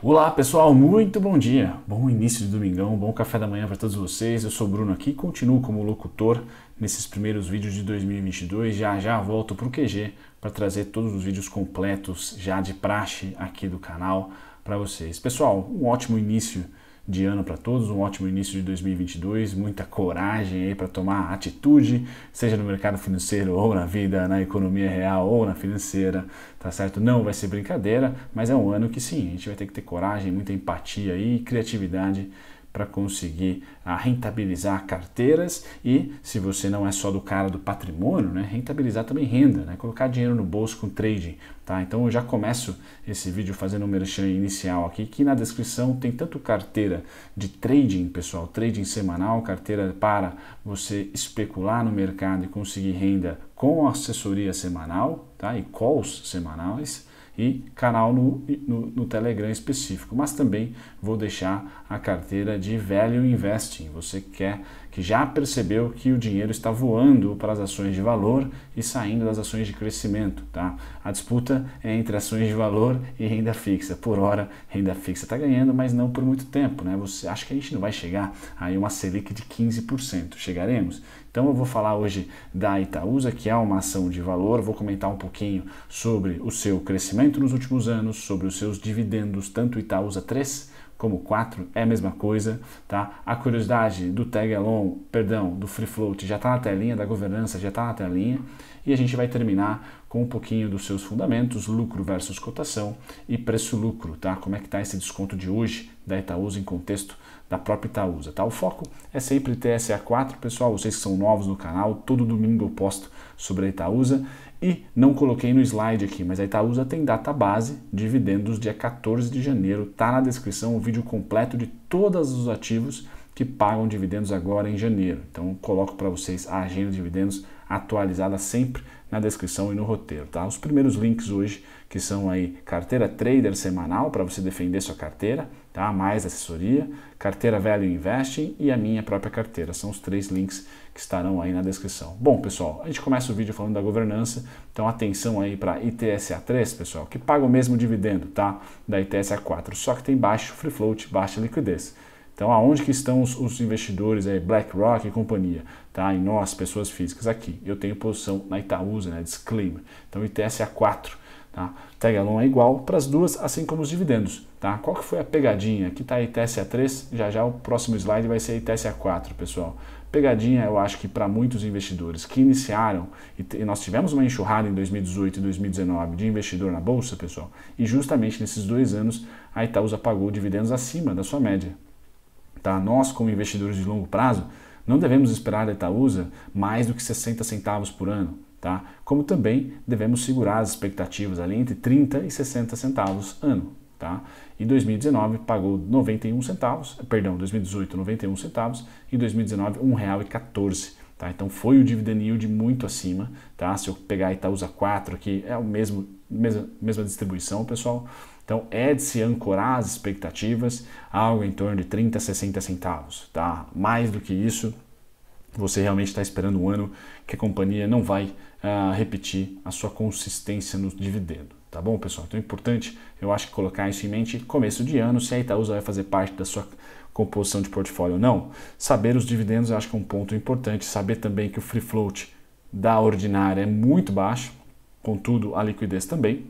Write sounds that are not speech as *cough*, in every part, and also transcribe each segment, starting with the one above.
Olá pessoal, muito bom dia, bom início de domingão, bom café da manhã para todos vocês. Eu sou Bruno aqui, continuo como locutor nesses primeiros vídeos de 2022. Já já volto para o QG para trazer todos os vídeos completos já de praxe aqui do canal para vocês. Pessoal, um ótimo início de ano para todos, um ótimo início de 2022, muita coragem aí para tomar atitude, seja no mercado financeiro ou na vida, na economia real ou na financeira, tá certo? Não vai ser brincadeira, mas é um ano que sim, a gente vai ter que ter coragem, muita empatia e criatividade para conseguir a, ah, rentabilizar carteiras e, se você não é só do cara do patrimônio, né, rentabilizar também renda, né, colocar dinheiro no bolso com trading. Tá? Então eu já começo esse vídeo fazendo um merchan inicial aqui, que na descrição tem tanto carteira de trading, pessoal, trading semanal, carteira para você especular no mercado e conseguir renda com assessoria semanal tá? e calls semanais e canal no, no, no Telegram específico, mas também vou deixar a carteira de Value Investing. Você quer que já percebeu que o dinheiro está voando para as ações de valor e saindo das ações de crescimento, tá? A disputa é entre ações de valor e renda fixa. Por hora, renda fixa está ganhando, mas não por muito tempo, né? Você acha que a gente não vai chegar aí uma Selic de 15%? Chegaremos? Então eu vou falar hoje da Itaúsa, que é uma ação de valor, vou comentar um pouquinho sobre o seu crescimento nos últimos anos, sobre os seus dividendos, tanto Itaúsa 3 como 4 é a mesma coisa, tá? A curiosidade do tag along, perdão, do free float já está na telinha, da governança já está na telinha, e a gente vai terminar com um pouquinho dos seus fundamentos, lucro versus cotação e preço-lucro, tá? Como é que está esse desconto de hoje da Itaúsa em contexto da própria Itaúsa, tá? O foco é sempre TSA 4, pessoal, vocês que são novos no canal, todo domingo eu posto sobre a Itaúsa e não coloquei no slide aqui, mas a Itaúsa tem data base, dividendos dia 14 de janeiro, tá na descrição o vídeo completo de todos os ativos que pagam dividendos agora em janeiro. Então coloco para vocês a agenda de dividendos atualizada sempre na descrição e no roteiro, tá? Os primeiros links hoje que são aí carteira trader semanal para você defender sua carteira, tá? Mais assessoria, carteira Value Investing e a minha própria carteira. São os três links que estarão aí na descrição. Bom, pessoal, a gente começa o vídeo falando da governança, então atenção aí para ITSA3, pessoal, que paga o mesmo dividendo, tá? Da ITSA4, só que tem baixo free float, baixa liquidez. Então, aonde que estão os, os investidores BlackRock e companhia, tá? Em nós, pessoas físicas aqui. Eu tenho posição na Itaúsa, né? Disclaimer. Então, ITS é 4, tá? Tegalon é igual para as duas, assim como os dividendos, tá? Qual que foi a pegadinha? Aqui está a ITS a 3, já já o próximo slide vai ser a ITS a 4, pessoal. Pegadinha, eu acho que para muitos investidores que iniciaram, e nós tivemos uma enxurrada em 2018 e 2019 de investidor na bolsa, pessoal, e justamente nesses dois anos a Itaúsa pagou dividendos acima da sua média, Tá? Nós, como investidores de longo prazo, não devemos esperar da Itaúsa mais do que 60 centavos por ano. Tá? Como também devemos segurar as expectativas ali entre 30 e 60 centavos ano. Tá? Em 2019 pagou 91 centavos, perdão, 2018 91 centavos e 2019 R$ 1,14. Tá? Então foi o dividend yield muito acima, tá? Se eu pegar a Itaúsa 4 aqui, é a mesmo mesma, mesma distribuição, pessoal, então é de se ancorar as expectativas, algo em torno de 30, 60 centavos, tá? Mais do que isso, você realmente está esperando um ano que a companhia não vai uh, repetir a sua consistência no dividendo. Tá bom, pessoal? Então é importante, eu acho que colocar isso em mente começo de ano, se a Itaúsa vai fazer parte da sua composição de portfólio ou não. Saber os dividendos eu acho que é um ponto importante. Saber também que o free float da ordinária é muito baixo, contudo a liquidez também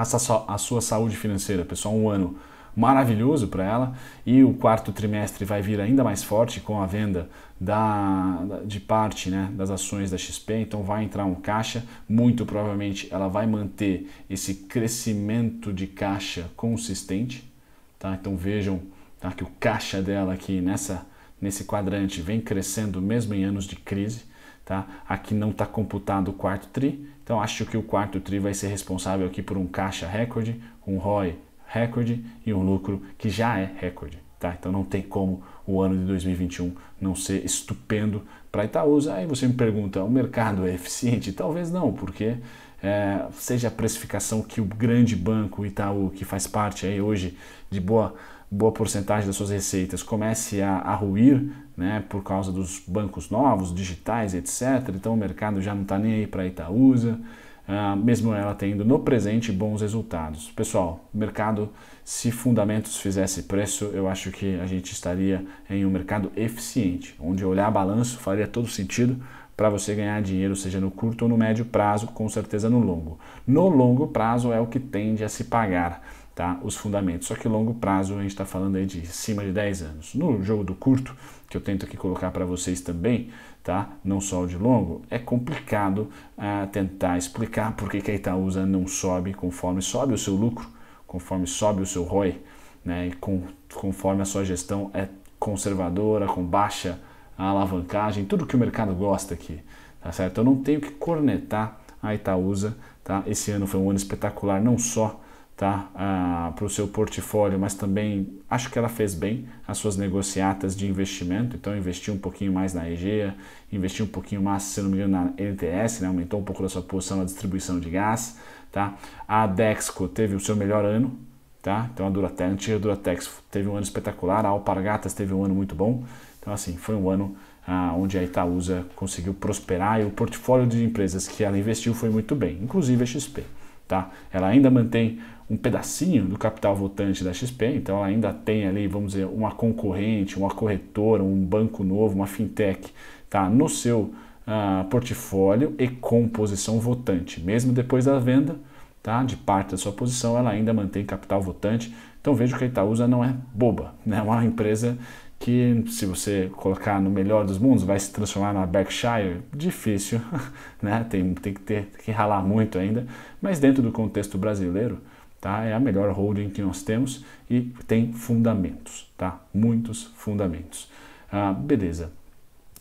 a sua saúde financeira, pessoal. Um ano maravilhoso para ela e o quarto trimestre vai vir ainda mais forte com a venda da, de parte né, das ações da XP, então vai entrar um caixa, muito provavelmente ela vai manter esse crescimento de caixa consistente, tá? Então vejam tá, que o caixa dela aqui nessa nesse quadrante vem crescendo mesmo em anos de crise. Tá? Aqui não está computado o quarto TRI, então acho que o quarto TRI vai ser responsável aqui por um caixa recorde, um ROI recorde e um lucro que já é recorde. Tá? Então não tem como o ano de 2021 não ser estupendo para Itaúsa. Aí você me pergunta, o mercado é eficiente? Talvez não, porque é, seja a precificação que o grande banco Itaú, que faz parte aí hoje de boa boa porcentagem das suas receitas comece a, a ruir né, por causa dos bancos novos, digitais, etc. Então o mercado já não está nem aí para a Itaúsa, uh, mesmo ela tendo no presente bons resultados. Pessoal, mercado, se fundamentos fizesse preço, eu acho que a gente estaria em um mercado eficiente, onde olhar balanço faria todo sentido para você ganhar dinheiro, seja no curto ou no médio prazo, com certeza no longo. No longo prazo é o que tende a se pagar tá? os fundamentos. Só que longo prazo a gente está falando aí de cima de 10 anos. No jogo do curto, que eu tento aqui colocar para vocês também, tá? não só o de longo, é complicado ah, tentar explicar por que, que a Itaúsa não sobe conforme sobe o seu lucro, conforme sobe o seu ROI, né? e com, conforme a sua gestão é conservadora, com baixa alavancagem, tudo que o mercado gosta aqui. Tá certo? Eu não tenho que cornetar a Itaúsa. Tá? Esse ano foi um ano espetacular, não só tá? Ah, para o seu portfólio, mas também acho que ela fez bem as suas negociatas de investimento, então investiu um pouquinho mais na EGEA, investiu um pouquinho mais, se não me engano, na NTS, né? aumentou um pouco da sua posição na distribuição de gás. Tá? A Dexco teve o seu melhor ano, tá? então a Duratec, a antiga Duratex teve um ano espetacular, a Alpargatas teve um ano muito bom, então assim, foi um ano ah, onde a Itaúsa conseguiu prosperar e o portfólio de empresas que ela investiu foi muito bem, inclusive a XP. Tá? Ela ainda mantém um pedacinho do capital votante da XP, então ela ainda tem ali, vamos dizer, uma concorrente, uma corretora, um banco novo, uma fintech, tá? no seu uh, portfólio e composição votante. Mesmo depois da venda tá? de parte da sua posição, ela ainda mantém capital votante. Então veja que a Itaúsa não é boba, né? é né? uma empresa que se você colocar no melhor dos mundos vai se transformar numa Berkshire, difícil, *laughs* né? Tem, tem que ter tem que ralar muito ainda, mas dentro do contexto brasileiro, tá? É a melhor holding que nós temos e tem fundamentos, tá? Muitos fundamentos. Ah, beleza.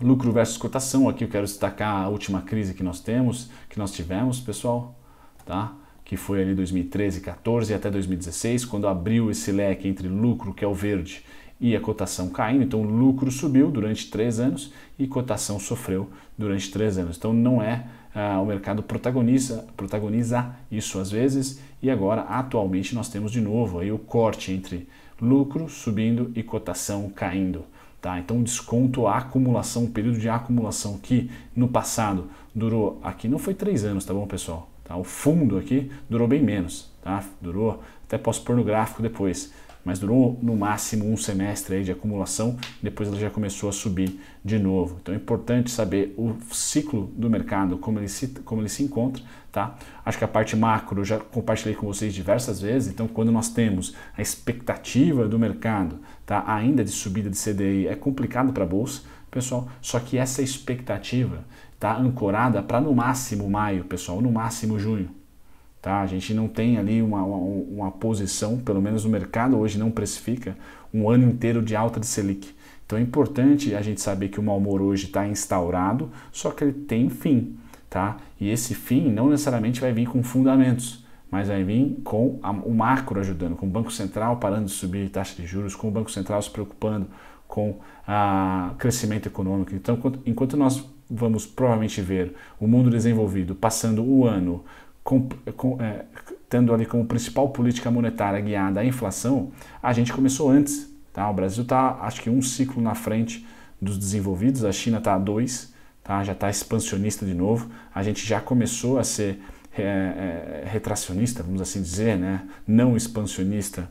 Lucro versus cotação, aqui eu quero destacar a última crise que nós temos, que nós tivemos, pessoal, tá? Que foi ali 2013, 14 até 2016, quando abriu esse leque entre lucro, que é o verde, e a cotação caindo, então o lucro subiu durante três anos e cotação sofreu durante três anos. Então não é ah, o mercado protagoniza, protagoniza isso às vezes e agora atualmente nós temos de novo aí o corte entre lucro subindo e cotação caindo. Tá? Então, desconto a acumulação, um período de acumulação que no passado durou, aqui não foi três anos, tá bom, pessoal? Tá? O fundo aqui durou bem menos, tá? durou até posso pôr no gráfico depois, mas durou no máximo um semestre aí de acumulação, depois ela já começou a subir de novo. Então é importante saber o ciclo do mercado, como ele se, como ele se encontra. Tá? Acho que a parte macro eu já compartilhei com vocês diversas vezes, então quando nós temos a expectativa do mercado tá? ainda de subida de CDI, é complicado para a Bolsa, pessoal, só que essa expectativa está ancorada para no máximo maio, pessoal, no máximo junho Tá? A gente não tem ali uma, uma, uma, posição, pelo menos o mercado hoje não precifica, um ano inteiro de alta de Selic. Então é importante a gente saber que o mau humor hoje está instaurado, só que ele tem fim. Tá? E esse fim não necessariamente vai vir com fundamentos, mas vai vir com a, o macro ajudando, com o Banco Central parando de subir taxa de juros, com o Banco Central se preocupando com o ah, crescimento econômico. Então, enquanto, enquanto nós vamos provavelmente ver o mundo desenvolvido passando o ano com, com, é, tendo ali como principal política monetária guiada a inflação, a gente começou antes. Tá? O Brasil está, acho que, um ciclo na frente dos desenvolvidos, a China está a dois, tá? já está expansionista de novo. A gente já começou a ser é, é, retracionista, vamos assim dizer, né? não expansionista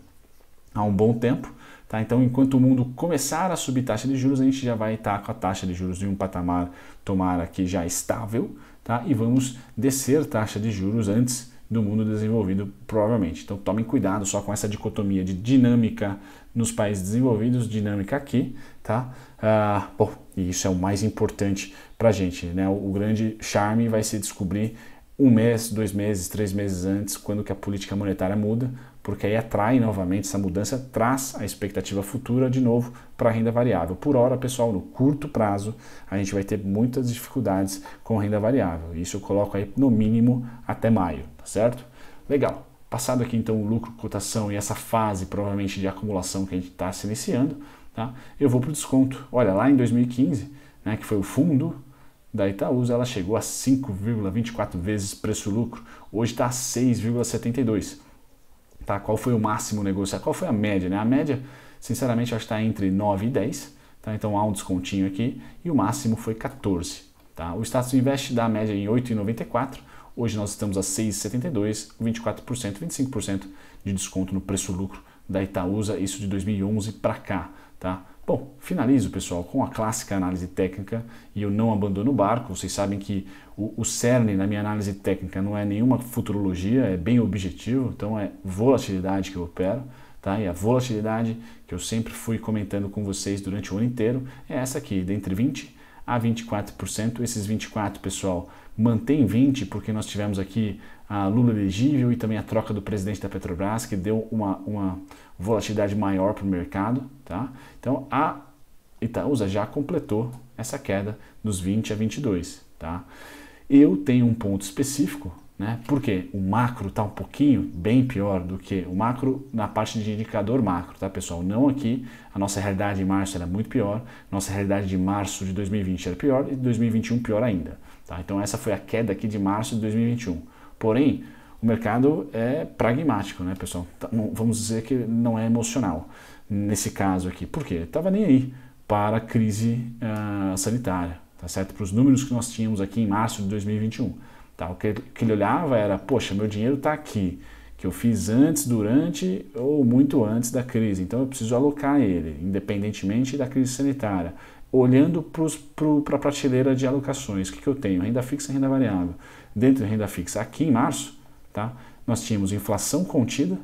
há um bom tempo. Tá? Então, enquanto o mundo começar a subir taxa de juros, a gente já vai estar tá com a taxa de juros em um patamar, tomara que já estável, tá? e vamos descer taxa de juros antes do mundo desenvolvido, provavelmente. Então tomem cuidado só com essa dicotomia de dinâmica nos países desenvolvidos, dinâmica aqui, tá? Ah, bom, e isso é o mais importante para a gente, né? O, grande charme vai ser descobrir um mês, dois meses, três meses antes, quando que a política monetária muda, porque aí atrai novamente essa mudança, traz a expectativa futura de novo para a renda variável. Por hora, pessoal, no curto prazo, a gente vai ter muitas dificuldades com renda variável. Isso eu coloco aí no mínimo até maio, tá certo? Legal. Passado aqui então o lucro, cotação e essa fase provavelmente de acumulação que a gente está se iniciando, tá? eu vou para o desconto. Olha, lá em 2015, né, que foi o fundo da Itaúsa, ela chegou a 5,24 vezes preço-lucro, hoje está a 6,72 tá? Qual foi o máximo negociado? Qual foi a média, né? A média, sinceramente, acho que está entre 9 e 10, tá? Então há um descontinho aqui e o máximo foi 14, tá? O status invest dá a média em 8,94. Hoje nós estamos a 6,72, 24%, 25% de desconto no preço lucro da Itaúsa, isso de 2011 para cá, tá? Bom, finalizo, pessoal, com a clássica análise técnica e eu não abandono o barco. Vocês sabem que o, o cerne na minha análise técnica não é nenhuma futurologia, é bem objetivo, então é volatilidade que eu opero. Tá? E a volatilidade que eu sempre fui comentando com vocês durante o ano inteiro é essa aqui, dentre 20 a 24%. Esses 24%, pessoal, mantém 20%, porque nós tivemos aqui a Lula elegível e também a troca do presidente da Petrobras, que deu uma, uma volatilidade maior para o mercado. Tá? Então, a Itaúsa já completou essa queda dos 20 a 22. Tá? Eu tenho um ponto específico né? Por quê? O macro está um pouquinho bem pior do que o macro na parte de indicador macro, tá pessoal? Não aqui, a nossa realidade em março era muito pior, nossa realidade de março de 2020 era pior e de 2021 pior ainda. Tá? Então essa foi a queda aqui de março de 2021. Porém, o mercado é pragmático, né pessoal? Tá, vamos dizer que não é emocional nesse caso aqui. Por quê? Estava nem aí para a crise uh, sanitária, tá certo? Para os números que nós tínhamos aqui em março de 2021 Tá? O então, que, que ele olhava era, poxa, meu dinheiro está aqui, que eu fiz antes, durante ou muito antes da crise, então eu preciso alocar ele, independentemente da crise sanitária. Olhando para pro, a prateleira de alocações, o que, que eu tenho? Renda fixa e renda variável. Dentro de renda fixa, aqui em março, tá? nós tínhamos inflação contida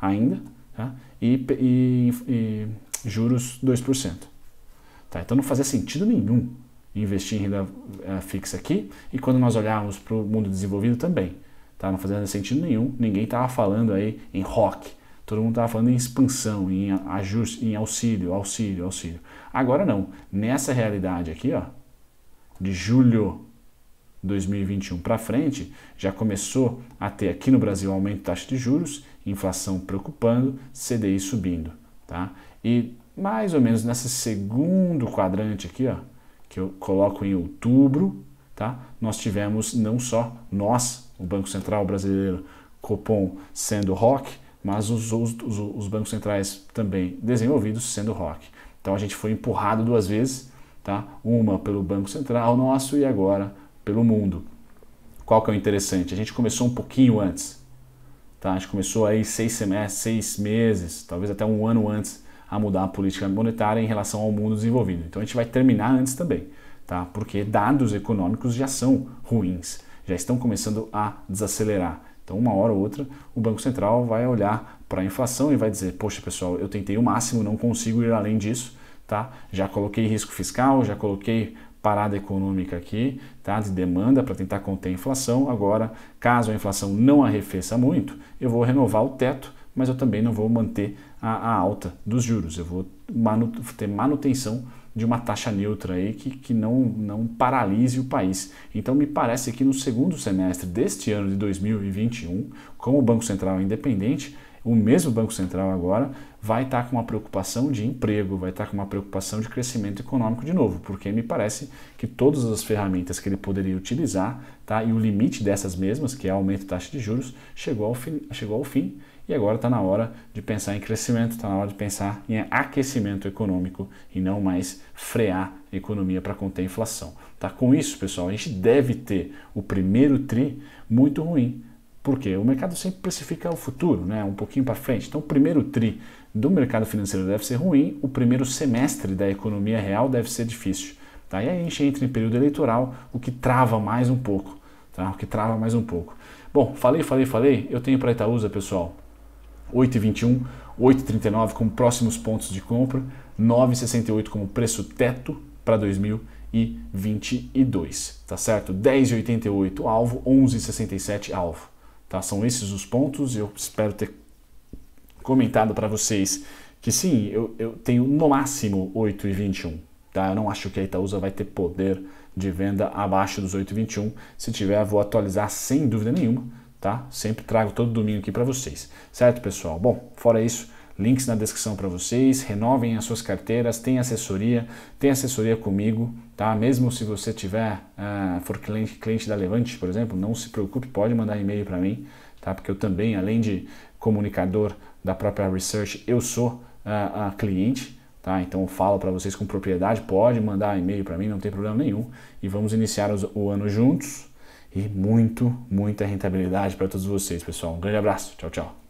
ainda tá? e, e, e juros 2%. Tá? Então não fazia sentido nenhum investir em renda eh, fixa aqui, e quando nós olharmos para o mundo desenvolvido também. Tá? Não fazendo sentido nenhum, ninguém estava falando aí em rock, todo mundo estava falando em expansão, em ajuste, em auxílio, auxílio, auxílio. Agora não, nessa realidade aqui, ó, de julho 2021 para frente, já começou a ter aqui no Brasil aumento de taxa de juros, inflação preocupando, CDI subindo, tá? E mais ou menos nesse segundo quadrante aqui, ó, que eu coloco em outubro, tá? nós tivemos não só nós, o Banco Central Brasileiro, Copom sendo rock, mas os, os, os bancos centrais também desenvolvidos sendo rock. Então a gente foi empurrado duas vezes, tá? uma pelo Banco Central nosso e agora pelo mundo. Qual que é o interessante? A gente começou um pouquinho antes. Tá? A gente começou aí seis semestres, seis meses, talvez até um ano antes a mudar a política monetária em relação ao mundo desenvolvido. Então a gente vai terminar antes também, tá? Porque dados econômicos já são ruins, já estão começando a desacelerar. Então uma hora ou outra o Banco Central vai olhar para a inflação e vai dizer: "Poxa, pessoal, eu tentei o máximo, não consigo ir além disso". Tá? Já coloquei risco fiscal, já coloquei parada econômica aqui, tá? De demanda para tentar conter a inflação. Agora, caso a inflação não arrefeça muito, eu vou renovar o teto, mas eu também não vou manter a, a alta dos juros. Eu vou manu, ter manutenção de uma taxa neutra aí que, que não, não paralise o país. Então me parece que no segundo semestre deste ano de 2021, como o Banco Central independente, o mesmo Banco Central agora vai estar tá com uma preocupação de emprego, vai estar tá com uma preocupação de crescimento econômico de novo, porque me parece que todas as ferramentas que ele poderia utilizar, tá? E o limite dessas mesmas, que é aumento da taxa de juros, chegou ao fim, chegou ao fim e agora está na hora de pensar em crescimento, está na hora de pensar em aquecimento econômico e não mais frear a economia para conter a inflação. Tá? Com isso, pessoal, a gente deve ter o primeiro TRI muito ruim. Porque o mercado sempre precifica o futuro, né? um pouquinho para frente. Então, o primeiro TRI do mercado financeiro deve ser ruim, o primeiro semestre da economia real deve ser difícil. Tá? E aí a gente entra em período eleitoral, o que trava mais um pouco. Tá? O que trava mais um pouco. Bom, falei, falei, falei. Eu tenho para Itaúsa, pessoal. 8,21, 8,39 como próximos pontos de compra, 9,68 como preço teto para 2022, tá certo? 10,88 alvo, 11,67 alvo, tá? São esses os pontos, eu espero ter comentado para vocês que sim, eu, eu tenho no máximo 8,21, tá? Eu não acho que a Itaúsa vai ter poder de venda abaixo dos 8,21, se tiver vou atualizar sem dúvida nenhuma, tá? Sempre trago todo domingo aqui para vocês, certo, pessoal? Bom, fora isso, links na descrição para vocês, renovem as suas carteiras, tem assessoria, tem assessoria comigo, tá? Mesmo se você tiver, uh, for cliente, cliente da Levante, por exemplo, não se preocupe, pode mandar e-mail para mim, tá? Porque eu também, além de comunicador da própria Research, eu sou uh, a cliente, tá? Então eu falo para vocês com propriedade, pode mandar e-mail para mim, não tem problema nenhum. E vamos iniciar o ano juntos, e muito, muita rentabilidade para todos vocês, pessoal. Um grande abraço. Tchau, tchau.